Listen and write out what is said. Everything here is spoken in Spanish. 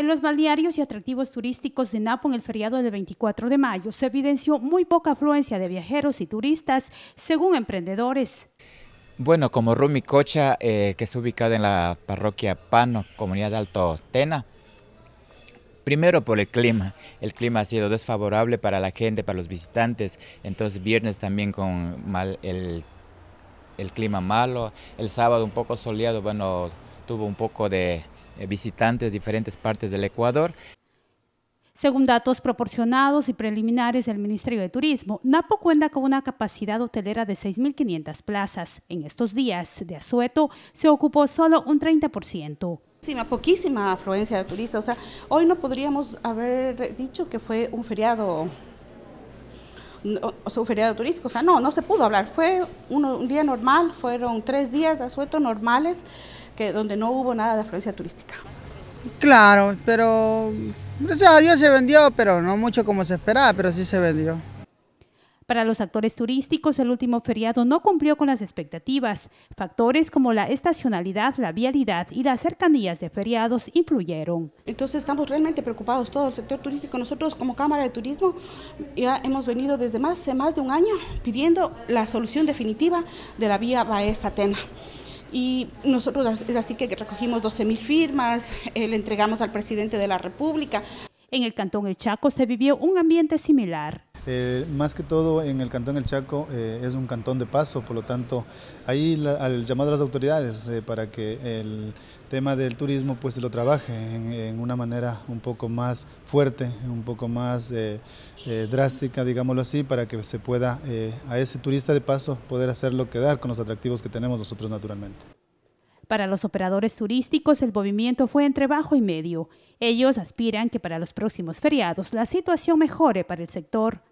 En los balnearios y atractivos turísticos de Napo en el feriado del 24 de mayo se evidenció muy poca afluencia de viajeros y turistas, según emprendedores. Bueno, como Rumi Cocha, eh, que está ubicado en la parroquia Pano, comunidad de Alto Tena, Primero por el clima. El clima ha sido desfavorable para la gente, para los visitantes. Entonces viernes también con mal, el clima malo. El sábado un poco soleado, bueno, tuvo un poco de, eh, visitantes de diferentes partes del Ecuador. Según datos proporcionados y preliminares del Ministerio de Turismo, Napo cuenta con una capacidad hotelera de 6.500 plazas. En estos días de asueto se ocupó solo un 30% poquísima afluencia de turistas. O sea, hoy no podríamos haber dicho que fue un feriado no, su feriado turístico. O sea, no, no se pudo hablar. Fue un día normal, fueron tres días de asueto normales, que, donde no hubo nada de afluencia turística. Claro, pero gracias a Dios se vendió, pero no mucho como se esperaba, pero sí se vendió. Para los actores turísticos, el último feriado no cumplió con las expectativas. Factores como la estacionalidad, la vialidad y las cercanías de feriados influyeron. Entonces estamos realmente preocupados todo el sector turístico. Nosotros como Cámara de Turismo ya hemos venido desde más, hace más de un año pidiendo la solución definitiva de la vía Baez-Atena. Y nosotros es así que recogimos 12 mil firmas, eh, le entregamos al presidente de la República. En el Cantón El Chaco se vivió un ambiente similar. Eh, más que todo en el Cantón El Chaco eh, es un cantón de paso, por lo tanto, ahí al llamado a las autoridades eh, para que el tema del turismo pues lo trabaje en, en una manera un poco más fuerte, un poco más drástica, digámoslo así, para que se pueda a ese turista de paso poder hacerlo quedar con los atractivos que tenemos nosotros naturalmente. Para los operadores turísticos el movimiento fue entre bajo y medio. Ellos aspiran que para los próximos feriados la situación mejore para el sector